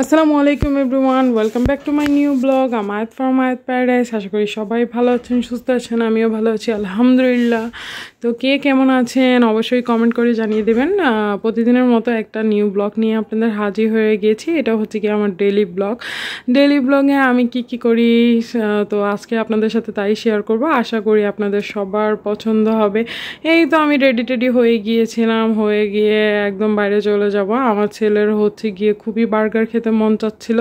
আসসালামু আলাইকুম everyone welcome back to my new blog আমায়ত ফ্রম আয়াত প্যারাডাইস আশা করি সবাই ভালো আছেন সুস্থ আছেন আমিও ভালো আছি আলহামদুলিল্লাহ তো কে কেমন আছেন অবশ্যই কমেন্ট করে জানিয়ে দেবেন প্রতিদিনের মতো একটা নিউ ব্লগ নিয়ে আপনাদের হাজির হয়ে গেছি এটা হচ্ছে কি আমার ডেলি ব্লগ ডেলি ব্লগে আমি কি কি করি তো আজকে আপনাদের সাথে তাই শেয়ার করব আশা করি আপনাদের সবার পছন্দ হবে এই তো আমি রেডি টেডি হয়ে গিয়েছিলাম হয়ে গিয়ে একদম বাইরে চলে যাব আমার ছেলের হচ্ছে গিয়ে খুবই বার্গার খেতে খেতে মন চাচ্ছিল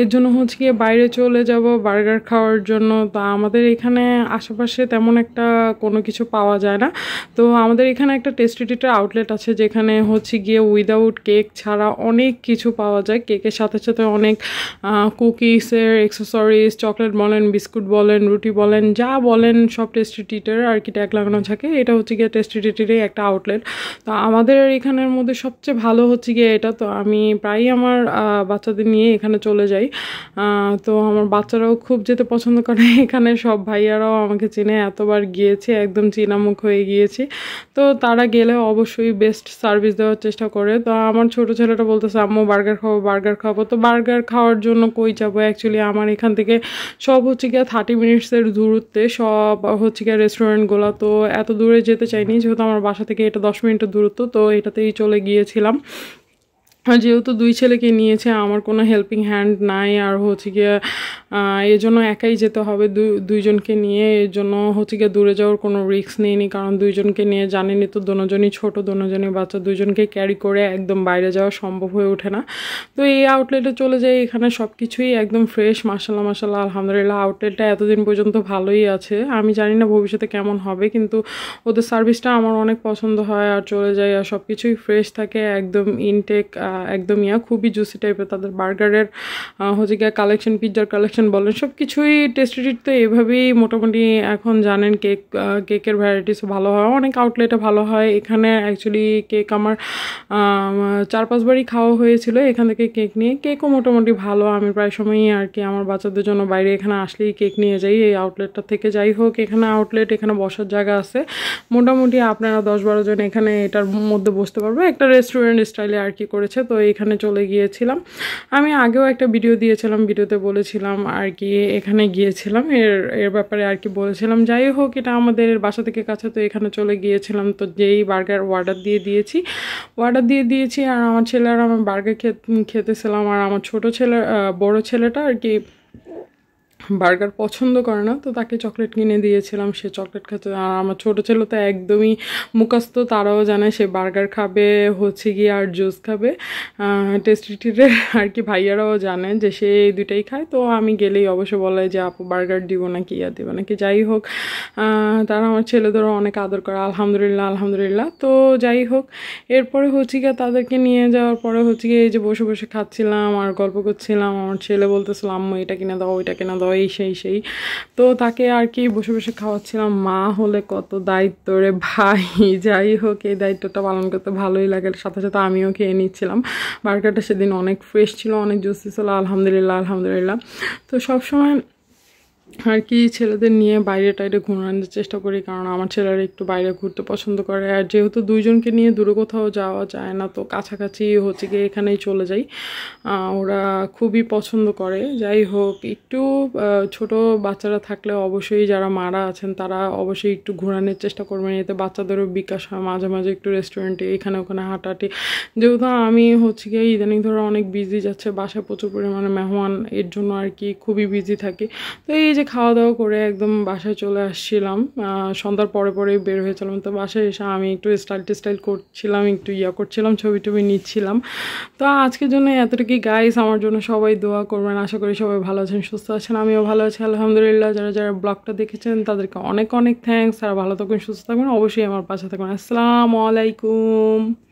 এর জন্য হচ্ছে গিয়ে বাইরে চলে যাব বার্গার খাওয়ার জন্য তা আমাদের এখানে আশেপাশে তেমন একটা কোনো কিছু পাওয়া যায় না তো আমাদের এখানে একটা টেস্টিটিটার আউটলেট আছে যেখানে হচ্ছে গিয়ে উইদাউট কেক ছাড়া অনেক কিছু পাওয়া যায় কেকের সাথে সাথে অনেক কুকিসের এক্সেসরিজ চকলেট বলেন বিস্কুট বলেন রুটি বলেন যা বলেন সব টেস্টিটিটার আর কি ট্যাগ লাগানো থাকে এটা হচ্ছে গিয়ে টেস্টিটিটারই একটা আউটলেট তো আমাদের এখানের মধ্যে সবচেয়ে ভালো হচ্ছে গিয়ে এটা তো আমি প্রায় আমার বাচ্চাদের নিয়ে এখানে চলে যাই তো আমার বাচ্চারাও খুব যেতে পছন্দ করে এখানে সব ভাইয়ারাও আমাকে চিনে এতবার গিয়েছে একদম চিনামুখ হয়ে গিয়েছি তো তারা গেলে অবশ্যই বেস্ট সার্ভিস দেওয়ার চেষ্টা করে তো আমার ছোট ছেলেটা বলতেছে আম্মু বার্গার খাবো বার্গার খাবো তো বার্গার খাওয়ার জন্য কই যাবো অ্যাকচুয়ালি আমার এখান থেকে সব হচ্ছে গিয়ে থার্টি মিনিটসের দূরত্বে সব হচ্ছে গিয়ে রেস্টুরেন্টগুলো তো এত দূরে যেতে চাইনি যেহেতু আমার বাসা থেকে এটা দশ মিনিটের দূরত্ব তো এটাতেই চলে গিয়েছিলাম যেহেতু দুই ছেলেকে নিয়েছে আমার কোনো হেল্পিং হ্যান্ড নাই আর হচ্ছে গিয়ে এজন্য একাই যেতে হবে দুইজনকে নিয়ে এর জন্য হচ্ছে গিয়ে দূরে যাওয়ার কোনো রিস্ক নেইনি কারণ দুইজনকে নিয়ে জানেনি তো দোনোজনই ছোট দুজনই বাচ্চা দুজনকে ক্যারি করে একদম বাইরে যাওয়া সম্ভব হয়ে ওঠে না তো এই আউটলেটে চলে যাই এখানে সব কিছুই একদম ফ্রেশ মাসাল্লাহ মাসাল্লাহ আলহামদুলিল্লাহ আউটলেটটা এতদিন পর্যন্ত ভালোই আছে আমি জানি না ভবিষ্যতে কেমন হবে কিন্তু ওদের সার্ভিসটা আমার অনেক পছন্দ হয় আর চলে যায় আর সব কিছুই ফ্রেশ থাকে একদম ইনটেক একদম ইয়া খুবই জুসি টাইপের তাদের বার্গারের হচ্ছে গিয়ে কালেকশন পিৎজার কালেকশন বলেন বলেন সব কিছুই রিট তো এভাবেই মোটামুটি এখন জানেন কেক কেকের ভ্যারাইটিস ভালো হয় অনেক আউটলেটে ভালো হয় এখানে অ্যাকচুয়ালি কেক আমার চার পাঁচবারই খাওয়া হয়েছিল এখান থেকে কেক নিয়ে কেকও মোটামুটি ভালো আমি প্রায় সময়ই আর কি আমার বাচ্চাদের জন্য বাইরে এখানে আসলেই কেক নিয়ে যাই এই আউটলেটটা থেকে যাই হোক এখানে আউটলেট এখানে বসার জায়গা আছে মোটামুটি আপনারা দশ বারো জন এখানে এটার মধ্যে বসতে পারবে একটা রেস্টুরেন্ট স্টাইলে আর কি করেছে তো এখানে চলে গিয়েছিলাম আমি আগেও একটা ভিডিও দিয়েছিলাম ভিডিওতে বলেছিলাম আর কি এখানে গিয়েছিলাম এর এর ব্যাপারে আর কি বলেছিলাম যাই হোক এটা আমাদের বাসা থেকে কাছে তো এখানে চলে গিয়েছিলাম তো যেই বার্গার অর্ডার দিয়ে দিয়েছি অর্ডার দিয়ে দিয়েছি আর আমার ছেলেরা আমার বার্গার খেতেছিলাম আর আমার ছোট ছেলে বড় ছেলেটা আর কি বার্গার পছন্দ করে না তো তাকে চকলেট কিনে দিয়েছিলাম সে চকলেট খাচ্ছে আর আমার ছোটো ছেলে তো একদমই মুখাস্ত তারাও জানে সে বার্গার খাবে হচ্ছে গিয়ে আর জুস খাবে টেস্টিটিরের আর কি ভাইয়ারাও জানে যে সে এই দুটাই খায় তো আমি গেলেই অবশ্য বলে যে আপু বার্গার দিব না কি আর দেবো না কি যাই হোক তারা আমার ছেলেদেরও অনেক আদর করে আলহামদুলিল্লাহ আলহামদুলিল্লাহ তো যাই হোক এরপরে হচ্ছে গিয়ে তাদেরকে নিয়ে যাওয়ার পরে হচ্ছে গিয়ে এই যে বসে বসে খাচ্ছিলাম আর গল্প করছিলাম আমার ছেলে বলতেছিলাম আম্মু এটা কিনে দাও ওইটা কিনে দাও দাও এই সেই সেই তো তাকে আর কি বসে বসে খাওয়াচ্ছিলাম মা হলে কত দায়িত্ব রে ভাই যাই হোক এই দায়িত্বটা পালন করতে ভালোই লাগে সাথে সাথে আমিও খেয়ে নিচ্ছিলাম বার্গারটা সেদিন অনেক ফ্রেশ ছিল অনেক জুসি ছিল আলহামদুলিল্লাহ আলহামদুলিল্লাহ তো সবসময় আর কি ছেলেদের নিয়ে বাইরে টাইরে ঘোরানোর চেষ্টা করি কারণ আমার ছেলেরা একটু বাইরে ঘুরতে পছন্দ করে আর যেহেতু দুইজনকে নিয়ে দূরে কোথাও যাওয়া যায় না তো কাছাকাছি হচ্ছে গিয়ে এখানেই চলে যাই ওরা খুবই পছন্দ করে যাই হোক একটু ছোট বাচ্চারা থাকলে অবশ্যই যারা মারা আছেন তারা অবশ্যই একটু ঘোরানোর চেষ্টা করবেন এতে বাচ্চাদেরও বিকাশ হয় মাঝে মাঝে একটু রেস্টুরেন্টে এখানে ওখানে হাঁটাহাঁটি যেহেতু আমি হচ্ছে গিয়ে ইদানিং ধরো অনেক বিজি যাচ্ছে বাসায় প্রচুর পরিমাণে মেহমান এর জন্য আর কি খুবই বিজি থাকি তো এই যে খাওয়া দাওয়া করে একদম বাসায় চলে আসছিলাম সন্ধ্যার পরে পরেই বের হয়েছিলাম তো বাসায় এসে আমি একটু স্টাইল টেস্টাইল করছিলাম একটু ইয়া করছিলাম ছবি টবি নিচ্ছিলাম তো আজকের জন্য এতটুকু গাইস আমার জন্য সবাই দোয়া করবেন আশা করি সবাই ভালো আছেন সুস্থ আছেন আমিও ভালো আছি আলহামদুলিল্লাহ যারা যারা ব্লগটা দেখেছেন তাদেরকে অনেক অনেক থ্যাংকস তারা ভালো থাকুন সুস্থ থাকবেন অবশ্যই আমার পাশে থাকবেন আসসালামু আলাইকুম